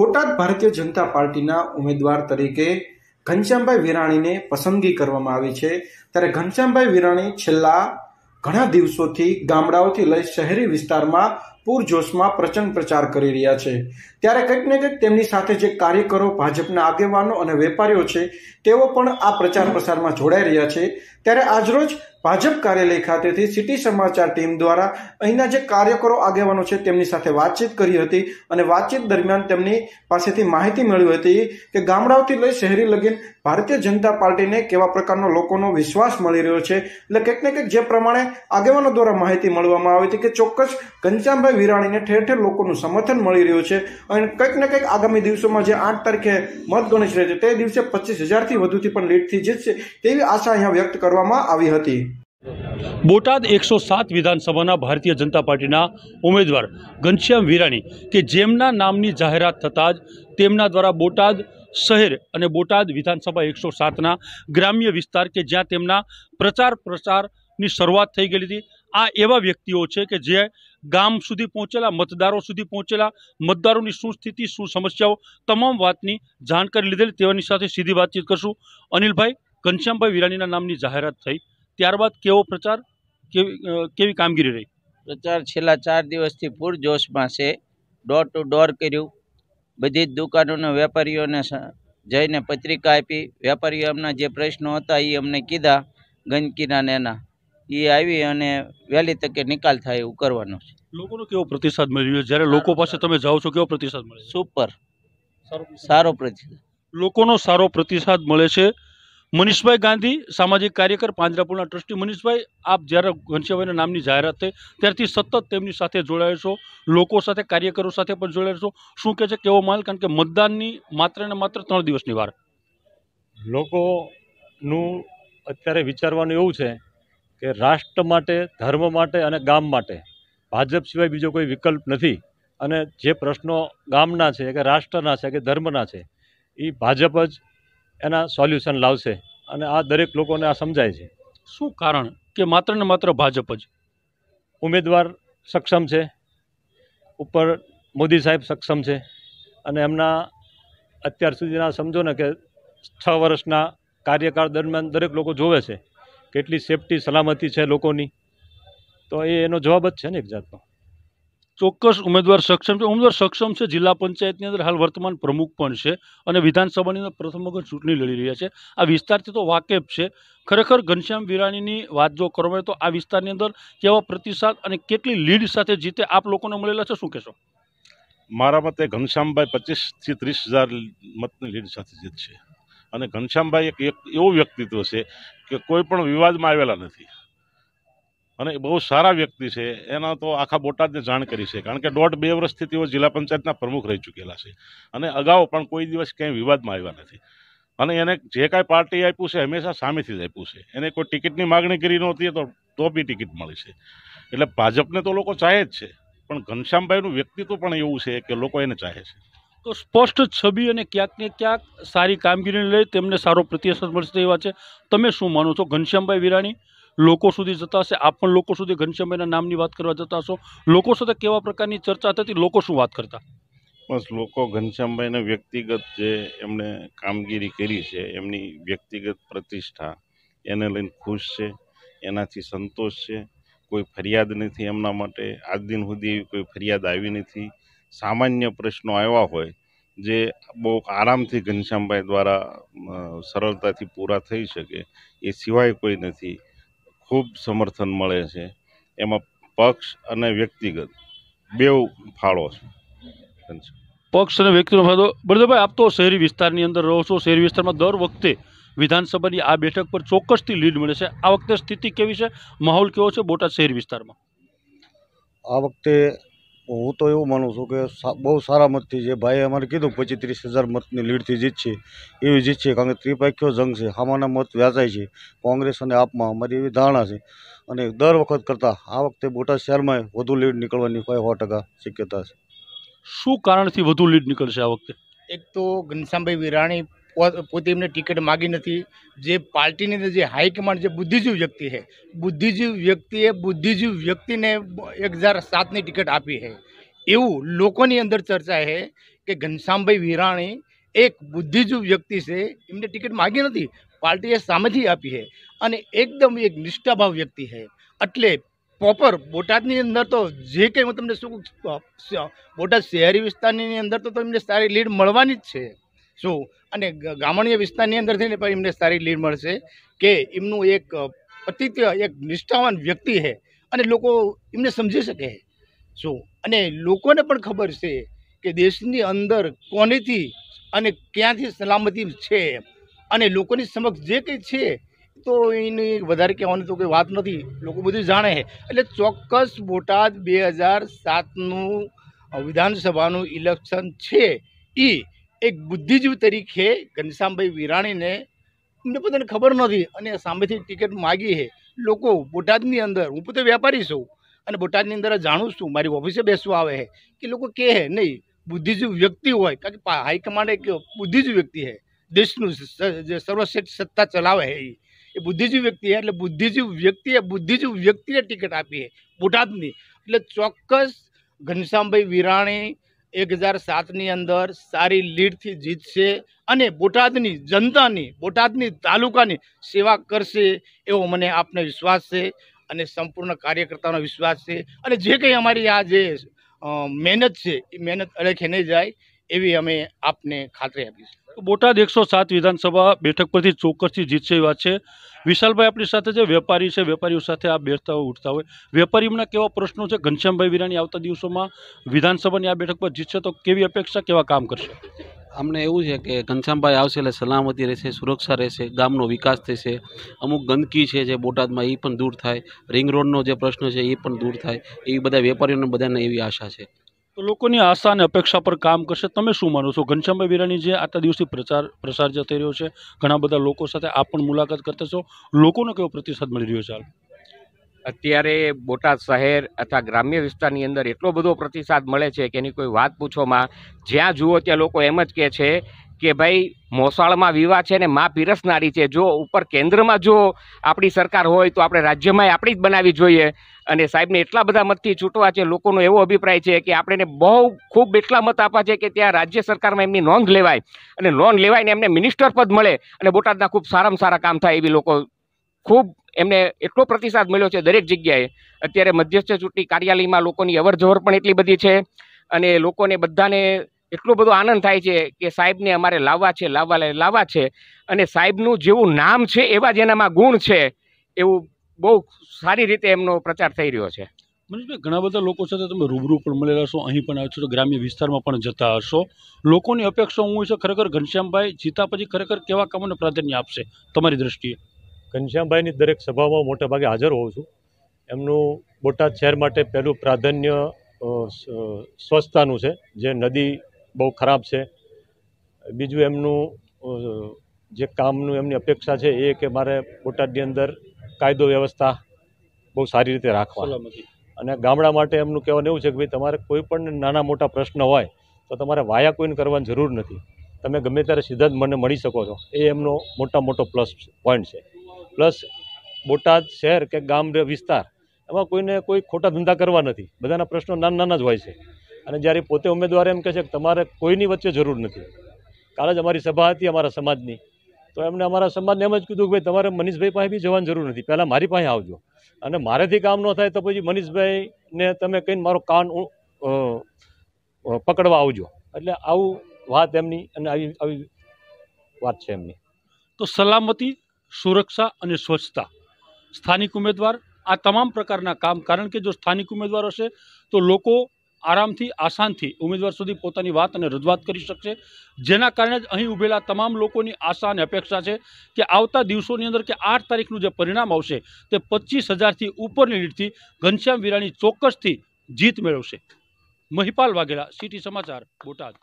બોટાદ ભારતીય જનતા પાર્ટીના ઉમેદવાર તરીકે ઘનશ્યામભાઈ વિરાણીને પસંદગી કરવામાં આવી છે ત્યારે ઘનશ્યામભાઈ વિરાણી છેલ્લા ઘણા દિવસોથી ગામડાઓથી લઈ શહેરી વિસ્તારમાં પૂરજોશમાં પ્રચંડ પ્રચાર કરી રહ્યા છે ત્યારે કંઈક ને કંઈક તેમની સાથે જે કાર્યકરો ભાજપના આગેવાનો અને વેપારીઓ છે તેઓ પણ આ પ્રચાર પ્રસારમાં જોડાઈ રહ્યા છે ત્યારે આજરોજ ભાજપ કાર્યાલય ખાતેથી સિટી સમાચાર ટીમ દ્વારા અહીંના જે કાર્યકરો આગેવાનો છે તેમની સાથે વાતચીત કરી હતી અને વાતચીત દરમિયાન તેમની પાસેથી માહિતી મળી હતી કે ગામડાઓથી લઈ શહેરી લગીન ભારતીય જનતા પાર્ટીને કેવા પ્રકારનો લોકોનો વિશ્વાસ મળી રહ્યો છે એટલે કંઈક ને કંઈક જે પ્રમાણે આગેવાનો દ્વારા માહિતી મળવામાં આવી હતી કે ચોક્કસ ઘનશ્યામભાઈ વિરાણીને ઠેર ઠેર લોકોનું સમર્થન મળી રહ્યું છે અને કંઈક ને કંઈક આગામી દિવસોમાં જે આઠ તારીખે મતગણતરી છે તે દિવસે પચીસ હજારથી વધુથી પણ લીડથી જીતશે તેવી આશા અહીંયા વ્યક્ત કરવામાં આવી હતી બોટાદ એકસો સાત વિધાનસભાના ભારતીય જનતા પાર્ટીના ઉમેદવાર ઘનશ્યામ વિરાણી કે જેમના નામની જાહેરાત થતાં જ તેમના દ્વારા બોટાદ શહેર અને બોટાદ વિધાનસભા એકસો સાતના ગ્રામ્ય વિસ્તાર કે જ્યાં તેમના પ્રચાર પ્રસારની શરૂઆત થઈ ગયેલી હતી આ એવા વ્યક્તિઓ છે કે જે ગામ સુધી પહોંચેલા મતદારો સુધી પહોંચેલા મતદારોની શું સ્થિતિ શું સમસ્યાઓ તમામ વાતની જાણકારી લીધેલી તેઓની સાથે સીધી વાતચીત કરશું અનિલભાઈ ઘનશ્યામભાઈ વિરાણીના નામની જાહેરાત થઈ ત્યારબાદ કેવો પ્રચાર કેવી કેવી કામગીરી રહી પ્રચાર છેલ્લા ચાર દિવસથી પૂરજોશમાં છે ડોર ટુ ડોર કર્યું બધી જ દુકાનોના વેપારીઓને જઈને પત્રિકા આપી વેપારીઓ અમના જે પ્રશ્નો હતા એ અમને કીધા ગંદકીના ને એના એ આવી અને વહેલી તકે નિકાલ થાય એવું કરવાનો છે લોકોનો કેવો પ્રતિસાદ મળ્યો જ્યારે લોકો પાસે તમે જાઓ છો કેવો પ્રતિસાદ મળે સુપર સારો પ્રતિસાદ લોકોનો સારો પ્રતિસાદ મળે છે મનીષભાઈ ગાંધી સામાજિક કાર્યકર પાંજરાપુરના ટ્રસ્ટી મનીષભાઈ આપ જ્યારે ઘનશ્યામભાઈના નામની જાહેરાત થઈ ત્યારથી સતત તેમની સાથે જોડાયા છો લોકો સાથે કાર્યકરો સાથે પણ જોડાયા છો શું કહે છે કેવો માલ કારણ કે મતદાનની માત્ર ને માત્ર ત્રણ દિવસની વાર લોકોનું અત્યારે વિચારવાનું એવું છે કે રાષ્ટ્ર માટે ધર્મ માટે અને ગામ માટે ભાજપ સિવાય બીજો કોઈ વિકલ્પ નથી અને જે પ્રશ્નો ગામના છે કે રાષ્ટ્રના છે કે ધર્મના છે એ ભાજપ જ એના સોલ્યુશન લાવશે અને આ દરેક લોકોને આ સમજાય છે શું કારણ કે માત્ર ને માત્ર ભાજપ જ ઉમેદવાર સક્ષમ છે ઉપર મોદી સાહેબ સક્ષમ છે અને એમના અત્યાર સુધીના સમજો ને કે છ વર્ષના કાર્યકાળ દરમિયાન દરેક લોકો જોવે છે કેટલી સેફટી સલામતી છે લોકોની તો એ એનો જવાબ જ છે ને એક જાતનો ચોક્કસ ઉમેદવાર સક્ષમ છે ઉમેદવાર સક્ષમ છે જિલ્લા પંચાયતની અંદર હાલ વર્તમાન પ્રમુખ પણ છે અને વિધાનસભાની પ્રથમ વખત ચૂંટણી લડી રહ્યા છે આ વિસ્તારથી તો વાકેફ છે ખરેખર ઘનશ્યામ વિરાણીની વાત જો કરવામાં તો આ વિસ્તારની અંદર કેવા પ્રતિસાદ અને કેટલી લીડ સાથે જીતે આપ લોકોને મળેલા છે શું કહેશો મારા મતે ઘનશ્યામભાઈ પચીસથી ત્રીસ હજાર મતની લીડ સાથે જીતશે અને ઘનશ્યામભાઈ એક એવું વ્યક્તિત્વ છે કે કોઈ પણ વિવાદમાં આવેલા નથી અને બહુ સારા વ્યક્તિ છે એના તો આખા બોટાદને જાણ કરી છે કારણ કે દોઢ બે વર્ષથી તેઓ જિલ્લા પંચાયતના પ્રમુખ રહી ચૂકેલા છે અને અગાઉ પણ કોઈ દિવસ ક્યાંય વિવાદમાં આવ્યા નથી અને એને જે કાંઈ પાર્ટી આપ્યું છે હંમેશા સામેથી જ આપ્યું છે એને કોઈ ટિકિટની માગણી કરી નહોતી તો તો બી ટિકિટ મળી છે એટલે ભાજપને તો લોકો ચાહે જ છે પણ ઘનશ્યામભાઈનું વ્યક્તિત્વ પણ એવું છે કે લોકો એને ચાહે છે તો સ્પષ્ટ છબી અને ક્યાંક ને ક્યાંક સારી કામગીરીને લઈ તેમને સારો પ્રતિસાદ મળશે એવા છે તમે શું માનો છો ઘનશ્યામભાઈ વિરાણી લોકો સુધી જતા હશે આપ પણ લોકો સુધી ઘનશ્યામભાઈના નામની વાત કરવા જતા હશો લોકો સાથે કેવા પ્રકારની ચર્ચા થતી લોકો શું વાત કરતા બસ લોકો ઘનશ્યામભાઈને વ્યક્તિગત જે એમણે કામગીરી કરી છે એમની વ્યક્તિગત પ્રતિષ્ઠા એને લઈને ખુશ છે એનાથી સંતોષ છે કોઈ ફરિયાદ નથી એમના માટે આજ દિન સુધી એવી કોઈ ફરિયાદ આવી નથી સામાન્ય પ્રશ્નો આવ્યા હોય જે બહુ આરામથી ઘનશ્યામભાઈ દ્વારા સરળતાથી પૂરા થઈ શકે એ સિવાય કોઈ નથી ખૂબ સમર્થન મળે છે એમાં પક્ષ અને વ્યક્તિગત બેઉ ફાળો છે પક્ષ અને વ્યક્તિનો ફાયદો બળદેવભાઈ આપ તો શહેરી વિસ્તારની અંદર રહો છો શહેરી વિસ્તારમાં દર વખતે વિધાનસભાની આ બેઠક પર ચોક્કસથી લીડ મળે છે આ વખતે સ્થિતિ કેવી છે માહોલ કેવો છે બોટાદ શહેરી વિસ્તારમાં આ વખતે હું તો એવું માનું છું કે બહુ સારા મતથી જે ભાઈએ અમારે કીધું પચીસ ત્રીસ હજાર મતની લીડથી જીતશે એવી જીતશે કારણ કે ત્રિપાખ્યો જંગ છે હામાના મત વ્યાચાય છે કોંગ્રેસ અને આપમાં અમારી એવી ધારણા છે અને દર વખત કરતાં આ વખતે બોટાદ શહેરમાં વધુ લીડ નીકળવાની હોય સો ટકા શક્યતા છે શું કારણથી વધુ લીડ નીકળશે આ વખતે એક તો ઘનશ્યામભાઈ વિરાણી પોતે એમને ટિકિટ માગી નથી જે પાર્ટીની અંદર જે હાઈકમાન્ડ જે બુદ્ધિજીવ વ્યક્તિ છે બુદ્ધિજીવ વ્યક્તિએ બુદ્ધિજીવ વ્યક્તિને એક હજાર સાતની ટિકિટ આપી છે એવું લોકોની અંદર ચર્ચા છે કે ઘનશ્યામભાઈ વિરાણી એક બુદ્ધિજીવ વ્યક્તિ છે એમને ટિકિટ માગી નથી પાર્ટીએ સામેથી આપી છે અને એકદમ એક નિષ્ઠાભાવ વ્યક્તિ છે એટલે પ્રોપર બોટાદની અંદર તો જે કંઈ હું તમને શું બોટાદ શહેરી વિસ્તારની અંદર તો તમને સારી લીડ મળવાની જ છે શું અને ગ્રામણીય વિસ્તારની અંદર થઈને પણ એમને સારી લીડ મળશે કે એમનું એક પતિત્ય એક નિષ્ઠાવાન વ્યક્તિ છે અને લોકો એમને સમજી શકે શું અને લોકોને પણ ખબર છે કે દેશની અંદર કોનેથી અને ક્યાંથી સલામતી છે અને લોકોની સમક્ષ જે કંઈ છે તો એની વધારે કહેવાની તો કોઈ વાત નથી લોકો બધું જાણે છે એટલે ચોક્કસ બોટાદ બે હજાર સાતનું વિધાનસભાનું ઇલેક્શન છે એ એક બુદ્ધિજીવ તરીકે ઘનશ્યામભાઈ વિરાણીને એમને પોતાને ખબર નથી અને સામેથી ટિકિટ માગી છે લોકો બોટાદની અંદર હું પોતે વેપારી છું અને બોટાદની અંદર જાણું છું મારી ઓફિસે બેસવા આવે છે કે લોકો કે હે નહીં બુદ્ધિજીવ વ્યક્તિ હોય કારણ કે હાઈકમાન્ડ એક બુદ્ધિજીવ વ્યક્તિ છે દેશનું જે સર્વશ્રેષ્ઠ સત્તા ચલાવે હે એ એ બુદ્ધિજીવ વ્યક્તિ છે એટલે બુદ્ધિજીવ વ્યક્તિએ બુદ્ધિજીવ વ્યક્તિએ ટિકિટ આપી છે બોટાદની એટલે ચોક્કસ ઘનશ્યામભાઈ વિરાણી એક હજાર સાતની અંદર સારી લીડથી જીતશે અને બોટાદની જનતાની બોટાદની તાલુકાની સેવા કરશે એવો મને આપને વિશ્વાસ છે અને સંપૂર્ણ કાર્યકર્તાનો વિશ્વાસ છે અને જે કંઈ અમારી આ જે મહેનત છે એ મહેનત અડખે નહીં જાય એવી અમે આપને ખાતરી આપી બોટાદ એકસો સાત વિધાનસભા બેઠક પરથી ચોક્કસથી જીતશે એ વાત છે વિશાલભાઈ આપણી સાથે જે વેપારી છે વેપારીઓ સાથે આ બેઠતા હોય ઉઠતા હોય વેપારીઓના કેવા પ્રશ્નો છે ઘનશ્યામભાઈ વિરાણી આવતા દિવસોમાં વિધાનસભાની આ બેઠક પર જીતશે તો કેવી અપેક્ષા કેવા કામ કરશે અમને એવું છે કે ઘનશ્યામભાઈ આવશે એટલે સલામતી રહેશે સુરક્ષા રહેશે ગામનો વિકાસ થશે અમુક ગંદકી છે જે બોટાદમાં એ પણ દૂર થાય રિંગ રોડનો જે પ્રશ્ન છે એ પણ દૂર થાય એવી બધા વેપારીઓને બધાને એવી આશા છે તો લોકોની આશા અને અપેક્ષા પર કામ કરશે તમે શું માનો છો ઘનશ્યામભાઈ વીરાની જે આટલા દિવસથી પ્રચાર પ્રસાર જે થઈ રહ્યો છે ઘણા બધા લોકો સાથે આપ પણ મુલાકાત કરતા છો લોકોનો કેવો પ્રતિસાદ મળી રહ્યો છે હાલ અત્યારે બોટાદ શહેર અથવા ગ્રામ્ય વિસ્તારની અંદર એટલો બધો પ્રતિસાદ મળે છે કે એની કોઈ વાત પૂછવામાં જ્યાં જુઓ ત્યાં લોકો એમ જ કહે છે કે ભાઈ મોસાળમાં વિવાહ છે ને મા પીરસનારી છે જો ઉપર કેન્દ્રમાં જો આપણી સરકાર હોય તો આપણે રાજ્યમાંય આપણી જ બનાવવી જોઈએ અને સાહેબને એટલા બધા મતથી છૂટવા છે લોકોનો એવો અભિપ્રાય છે કે આપણે બહુ ખૂબ એટલા મત આપવા છે કે ત્યાં રાજ્ય સરકારમાં એમની નોંધ લેવાય અને નોંધ લેવાયને એમને મિનિસ્ટર પદ મળે અને બોટાદના ખૂબ સારામાં સારા કામ થાય એવી લોકો ખૂબ એમને એટલો પ્રતિસાદ મળ્યો છે દરેક જગ્યાએ અત્યારે મધ્યસ્થ ચૂંટણી કાર્યાલયમાં લોકોની અવરજવર પણ એટલી બધી છે અને લોકોને બધાને એટલો બધો આનંદ થાય છે કે સાહેબને અમારે લાવવા છે લાવવા લાવવા છે અને સાહેબનું જેવું નામ છે એવા જ એનામાં ગુણ છે એવું બહુ સારી રીતે એમનો પ્રચાર થઈ રહ્યો છે મનીષભાઈ ઘણા બધા લોકો સાથે તમે રૂબરૂ પણ મળેલા છો અહીં પણ આવ્યો છો તો ગ્રામ્ય વિસ્તારમાં પણ જતા હશો લોકોની અપેક્ષા હું છે ખરેખર ઘનશ્યામભાઈ જીતા પછી ખરેખર કેવા કામોને પ્રાધાન્ય આપશે તમારી દ્રષ્ટિએ ઘનશ્યામભાઈની દરેક સભામાં મોટા ભાગે હાજર હોઉં છું એમનું બોટાદ શહેર માટે પહેલું પ્રાધાન્ય સ્વચ્છતાનું છે જે નદી બહુ ખરાબ છે બીજું એમનું જે કામનું એમની અપેક્ષા છે એ કે મારે બોટાદની અંદર કાયદો વ્યવસ્થા બહુ સારી રીતે રાખવા અને ગામડા માટે એમનું કહેવાનું એવું છે કે ભાઈ તમારે કોઈ પણ નાના મોટા પ્રશ્ન હોય તો તમારે વાયા કોઈને કરવાની જરૂર નથી તમે ગમે ત્યારે સીધા જ મને મળી શકો છો એ એમનો મોટા મોટો પ્લસ પોઈન્ટ છે પ્લસ બોટાદ શહેર કે ગામ વિસ્તાર એમાં કોઈને કોઈ ખોટા ધંધા કરવા નથી બધાના પ્રશ્નો નાના નાના જ હોય છે અને જ્યારે પોતે ઉમેદવાર એમ કહે છે કે તમારે કોઈની વચ્ચે જરૂર નથી કાલે જ અમારી સભા હતી અમારા સમાજની તો એમને અમારા સમાજને એમ જ કીધું કે ભાઈ તમારે મનીષભાઈ પાસે બી જવાની જરૂર નથી પહેલાં મારી પાસે આવજો અને મારેથી કામ ન થાય તો પછી મનીષભાઈને તમે કહીને મારો કાન પકડવા આવજો એટલે આવું વાત એમની અને આવી આવી વાત છે એમની તો સલામતી સુરક્ષા અને સ્વચ્છતા સ્થાનિક ઉમેદવાર આ તમામ પ્રકારના કામ કારણ કે જો સ્થાનિક ઉમેદવાર હશે તો લોકો આરામથી આસાનથી ઉમેદવાર સુધી પોતાની વાત અને રજૂઆત કરી શકશે જેના કારણે જ અહીં ઊભેલા તમામ લોકોની આશા અને અપેક્ષા છે કે આવતા દિવસોની અંદર કે આઠ તારીખનું જે પરિણામ આવશે તે પચીસ હજારથી ઉપરની લીટથી ઘનશ્યામ વીરાણી ચોક્કસથી જીત મેળવશે મહિપાલ વાઘેલા સિટી સમાચાર બોટાદ